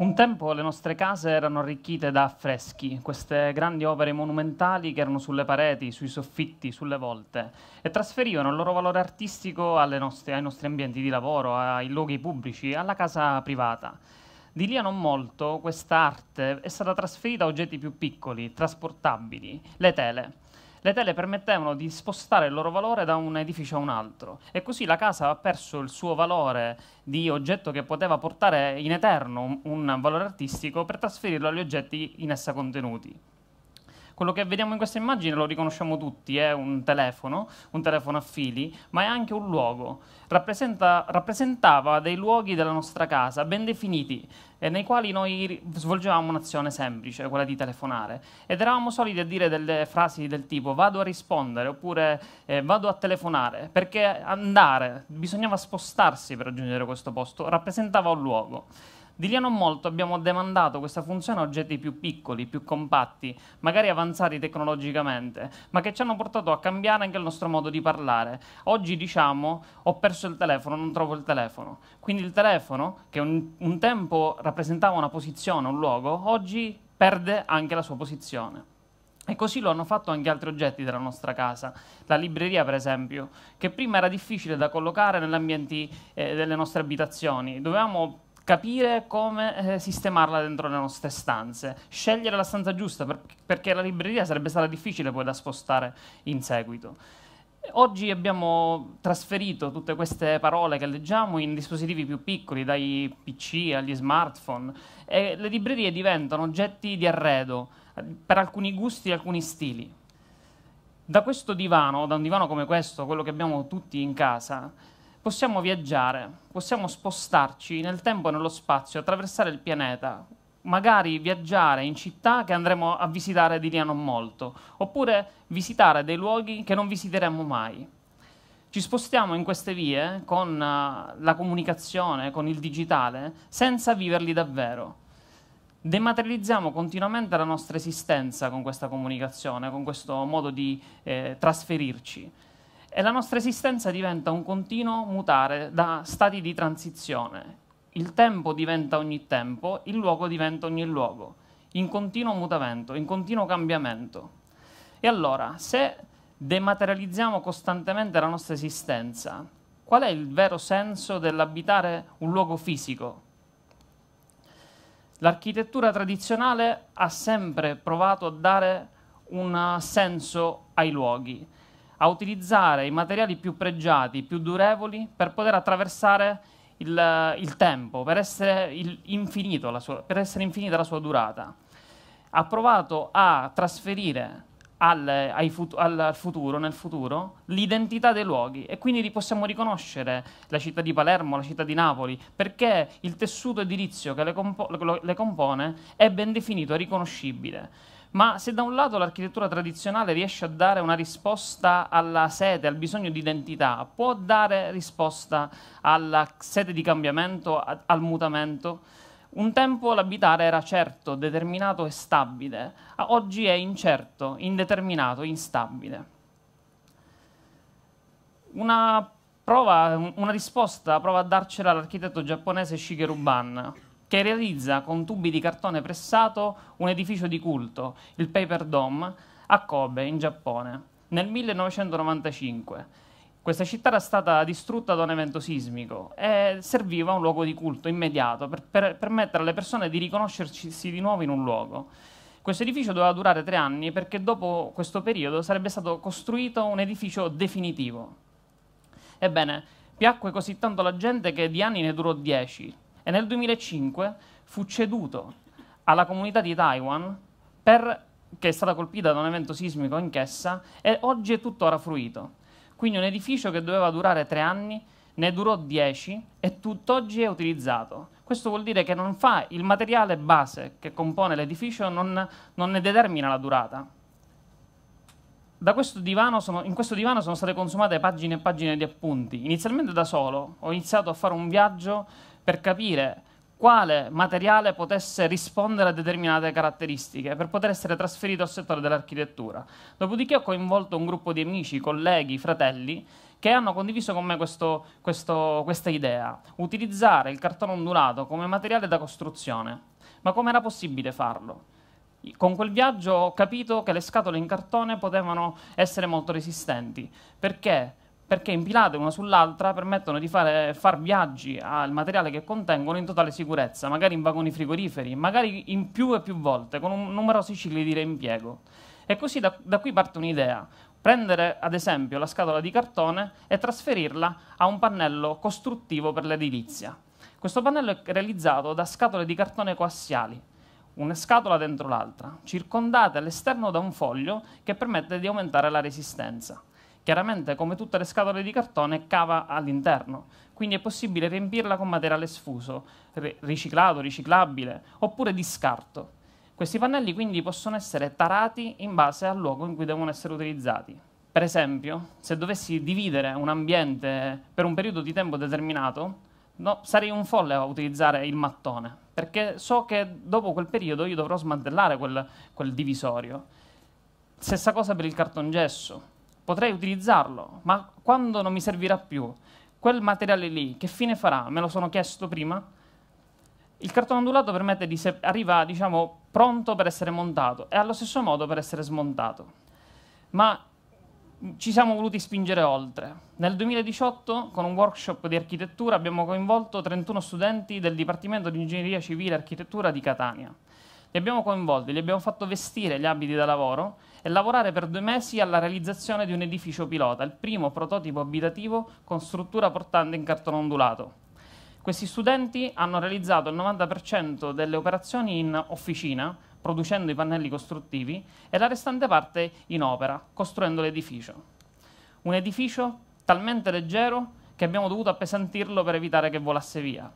Un tempo le nostre case erano arricchite da affreschi, queste grandi opere monumentali che erano sulle pareti, sui soffitti, sulle volte e trasferivano il loro valore artistico nostre, ai nostri ambienti di lavoro, ai luoghi pubblici, alla casa privata. Di lì a non molto questa arte è stata trasferita a oggetti più piccoli, trasportabili, le tele le tele permettevano di spostare il loro valore da un edificio a un altro e così la casa ha perso il suo valore di oggetto che poteva portare in eterno un valore artistico per trasferirlo agli oggetti in essa contenuti quello che vediamo in questa immagine lo riconosciamo tutti, è eh, un telefono, un telefono a fili, ma è anche un luogo. Rappresenta, rappresentava dei luoghi della nostra casa, ben definiti, eh, nei quali noi svolgevamo un'azione semplice, quella di telefonare. Ed eravamo soliti a dire delle frasi del tipo vado a rispondere oppure eh, vado a telefonare, perché andare, bisognava spostarsi per raggiungere questo posto, rappresentava un luogo. Di lì a non molto abbiamo demandato questa funzione a oggetti più piccoli, più compatti, magari avanzati tecnologicamente, ma che ci hanno portato a cambiare anche il nostro modo di parlare. Oggi diciamo ho perso il telefono, non trovo il telefono. Quindi il telefono, che un, un tempo rappresentava una posizione, un luogo, oggi perde anche la sua posizione. E così lo hanno fatto anche altri oggetti della nostra casa, la libreria per esempio, che prima era difficile da collocare nell'ambiente eh, delle nostre abitazioni, dovevamo capire come eh, sistemarla dentro le nostre stanze, scegliere la stanza giusta per, perché la libreria sarebbe stata difficile poi da spostare in seguito. Oggi abbiamo trasferito tutte queste parole che leggiamo in dispositivi più piccoli, dai PC agli smartphone, e le librerie diventano oggetti di arredo eh, per alcuni gusti e alcuni stili. Da questo divano, da un divano come questo, quello che abbiamo tutti in casa, possiamo viaggiare, possiamo spostarci nel tempo e nello spazio, attraversare il pianeta, magari viaggiare in città che andremo a visitare di lì a non molto, oppure visitare dei luoghi che non visiteremo mai. Ci spostiamo in queste vie con eh, la comunicazione, con il digitale, senza viverli davvero. Dematerializziamo continuamente la nostra esistenza con questa comunicazione, con questo modo di eh, trasferirci e la nostra esistenza diventa un continuo mutare da stati di transizione. Il tempo diventa ogni tempo, il luogo diventa ogni luogo, in continuo mutamento, in continuo cambiamento. E allora, se dematerializziamo costantemente la nostra esistenza, qual è il vero senso dell'abitare un luogo fisico? L'architettura tradizionale ha sempre provato a dare un senso ai luoghi, a utilizzare i materiali più pregiati, più durevoli, per poter attraversare il, il tempo, per essere, il infinito, sua, per essere, infinita la sua durata. Ha provato a trasferire al, fut, al futuro, nel futuro, l'identità dei luoghi e quindi li possiamo riconoscere la città di Palermo, la città di Napoli, perché il tessuto edilizio che le, compo- le compone è ben definito, è riconoscibile. Ma se da un lato l'architettura tradizionale riesce a dare una risposta alla sete, al bisogno di identità, può dare risposta alla sete di cambiamento, al mutamento? Un tempo l'abitare era certo, determinato e stabile, oggi è incerto, indeterminato, instabile. Una, prova, una risposta prova a darcela l'architetto giapponese Shigeru Ban, che realizza con tubi di cartone pressato un edificio di culto, il Paper Dome, a Kobe, in Giappone, nel 1995. Questa città era stata distrutta da un evento sismico e serviva un luogo di culto immediato per, per permettere alle persone di riconoscersi di nuovo in un luogo. Questo edificio doveva durare tre anni perché dopo questo periodo sarebbe stato costruito un edificio definitivo. Ebbene, piacque così tanto la gente che di anni ne durò dieci, e nel 2005 fu ceduto alla comunità di Taiwan per, che è stata colpita da un evento sismico in Chessa e oggi è tuttora fruito. Quindi un edificio che doveva durare tre anni ne durò dieci e tutt'oggi è utilizzato. Questo vuol dire che non fa il materiale base che compone l'edificio, non, non ne determina la durata. Questo sono, in questo divano sono state consumate pagine e pagine di appunti. Inizialmente da solo ho iniziato a fare un viaggio per capire quale materiale potesse rispondere a determinate caratteristiche per poter essere trasferito al settore dell'architettura. Dopodiché ho coinvolto un gruppo di amici, colleghi, fratelli che hanno condiviso con me questo, questo, questa idea, utilizzare il cartone ondulato come materiale da costruzione. Ma com'era possibile farlo? Con quel viaggio ho capito che le scatole in cartone potevano essere molto resistenti, perché perché impilate una sull'altra permettono di fare, far viaggi al materiale che contengono in totale sicurezza, magari in vagoni frigoriferi, magari in più e più volte, con un, numerosi cicli di reimpiego. E così da, da qui parte un'idea, prendere ad esempio la scatola di cartone e trasferirla a un pannello costruttivo per l'edilizia. Questo pannello è realizzato da scatole di cartone coassiali, una scatola dentro l'altra, circondate all'esterno da un foglio che permette di aumentare la resistenza. Chiaramente, come tutte le scatole di cartone, cava all'interno, quindi è possibile riempirla con materiale sfuso, riciclato, riciclabile, oppure di scarto. Questi pannelli quindi possono essere tarati in base al luogo in cui devono essere utilizzati. Per esempio, se dovessi dividere un ambiente per un periodo di tempo determinato, no, sarei un folle a utilizzare il mattone, perché so che dopo quel periodo io dovrò smantellare quel, quel divisorio. Stessa cosa per il cartongesso potrei utilizzarlo, ma quando non mi servirà più, quel materiale lì che fine farà? Me lo sono chiesto prima? Il cartone ondulato permette di se- arriva, diciamo, pronto per essere montato e allo stesso modo per essere smontato. Ma ci siamo voluti spingere oltre. Nel 2018, con un workshop di architettura, abbiamo coinvolto 31 studenti del Dipartimento di Ingegneria Civile e Architettura di Catania. Li abbiamo coinvolti, li abbiamo fatto vestire gli abiti da lavoro e lavorare per due mesi alla realizzazione di un edificio pilota, il primo prototipo abitativo con struttura portante in cartone ondulato. Questi studenti hanno realizzato il 90% delle operazioni in officina, producendo i pannelli costruttivi, e la restante parte in opera, costruendo l'edificio. Un edificio talmente leggero che abbiamo dovuto appesantirlo per evitare che volasse via.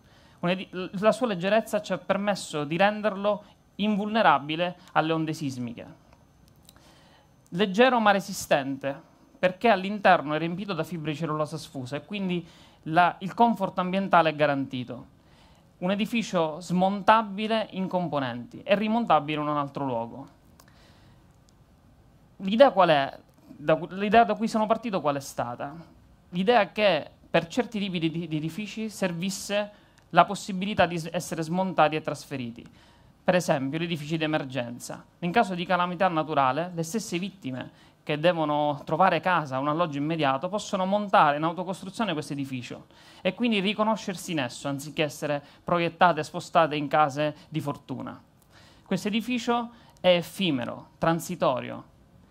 La sua leggerezza ci ha permesso di renderlo invulnerabile alle onde sismiche. Leggero ma resistente, perché all'interno è riempito da fibre di cellulosa sfusa e quindi la, il comfort ambientale è garantito. Un edificio smontabile in componenti e rimontabile in un altro luogo. L'idea qual è? Da, l'idea da cui sono partito qual è stata? L'idea che per certi tipi di, di edifici servisse la possibilità di essere smontati e trasferiti per esempio, gli edifici d'emergenza. In caso di calamità naturale, le stesse vittime che devono trovare casa, un alloggio immediato, possono montare in autocostruzione questo edificio e quindi riconoscersi in esso, anziché essere proiettate e spostate in case di fortuna. Questo edificio è effimero, transitorio,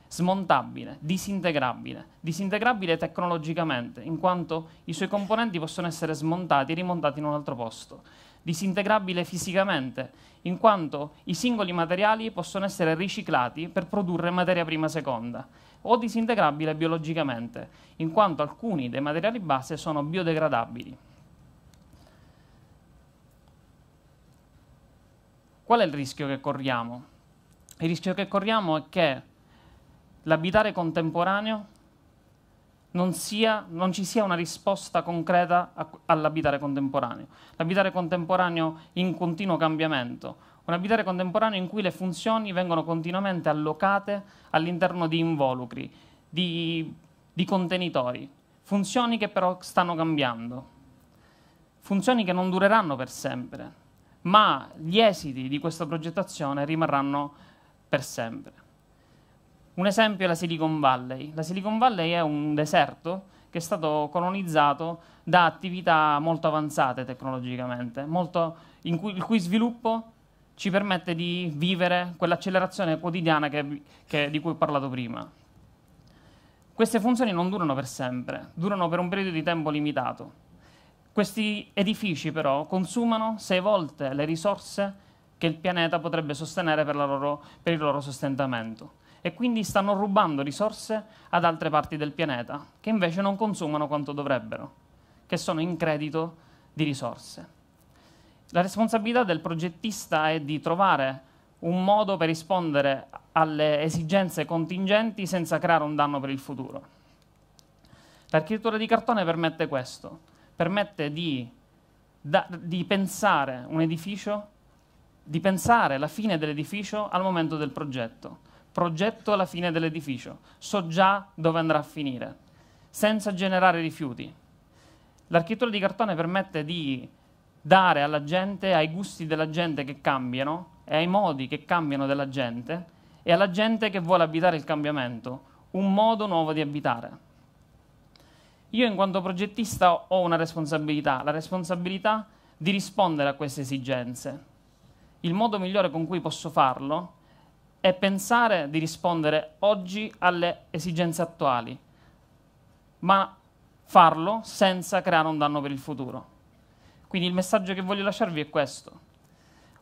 smontabile, disintegrabile, disintegrabile tecnologicamente, in quanto i suoi componenti possono essere smontati e rimontati in un altro posto disintegrabile fisicamente, in quanto i singoli materiali possono essere riciclati per produrre materia prima seconda, o disintegrabile biologicamente, in quanto alcuni dei materiali base sono biodegradabili. Qual è il rischio che corriamo? Il rischio che corriamo è che l'abitare contemporaneo non, sia, non, ci sia una risposta concreta a, all'abitare contemporaneo. L'abitare contemporaneo in continuo cambiamento, un abitare contemporaneo in cui le funzioni vengono continuamente allocate all'interno di involucri, di, di contenitori, funzioni che però stanno cambiando, funzioni che non dureranno per sempre, ma gli esiti di questa progettazione rimarranno per sempre. Un esempio è la Silicon Valley. La Silicon Valley è un deserto che è stato colonizzato da attività molto avanzate tecnologicamente, molto cui, il cui sviluppo ci permette di vivere quell'accelerazione quotidiana che, che, di cui ho parlato prima. Queste funzioni non durano per sempre, durano per un periodo di tempo limitato. Questi edifici però consumano sei volte le risorse che il pianeta potrebbe sostenere per, loro, per il loro sostentamento e quindi stanno rubando risorse ad altre parti del pianeta, che invece non consumano quanto dovrebbero, che sono in credito di risorse. La responsabilità del progettista è di trovare un modo per rispondere alle esigenze contingenti senza creare un danno per il futuro. L'architettura di cartone permette questo, permette di, da, di pensare un edificio, di pensare la fine dell'edificio al momento del progetto progetto la fine dell'edificio, so già dove andrà a finire, senza generare rifiuti. L'architettura di cartone permette di dare alla gente, ai gusti della gente che cambiano e ai modi che cambiano della gente e alla gente che vuole abitare il cambiamento, un modo nuovo di abitare. Io in quanto progettista ho una responsabilità, la responsabilità di rispondere a queste esigenze. Il modo migliore con cui posso farlo è pensare di rispondere oggi alle esigenze attuali, ma farlo senza creare un danno per il futuro. Quindi il messaggio che voglio lasciarvi è questo.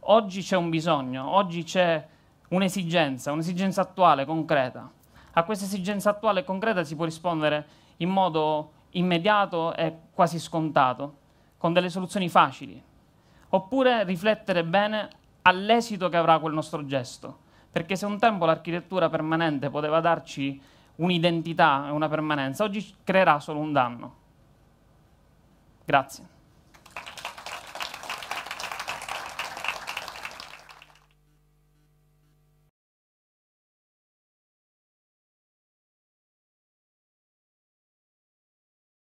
Oggi c'è un bisogno, oggi c'è un'esigenza, un'esigenza attuale, concreta. A questa esigenza attuale e concreta si può rispondere in modo immediato e quasi scontato, con delle soluzioni facili, oppure riflettere bene all'esito che avrà quel nostro gesto perché se un tempo l'architettura permanente poteva darci un'identità e una permanenza, oggi creerà solo un danno. Grazie.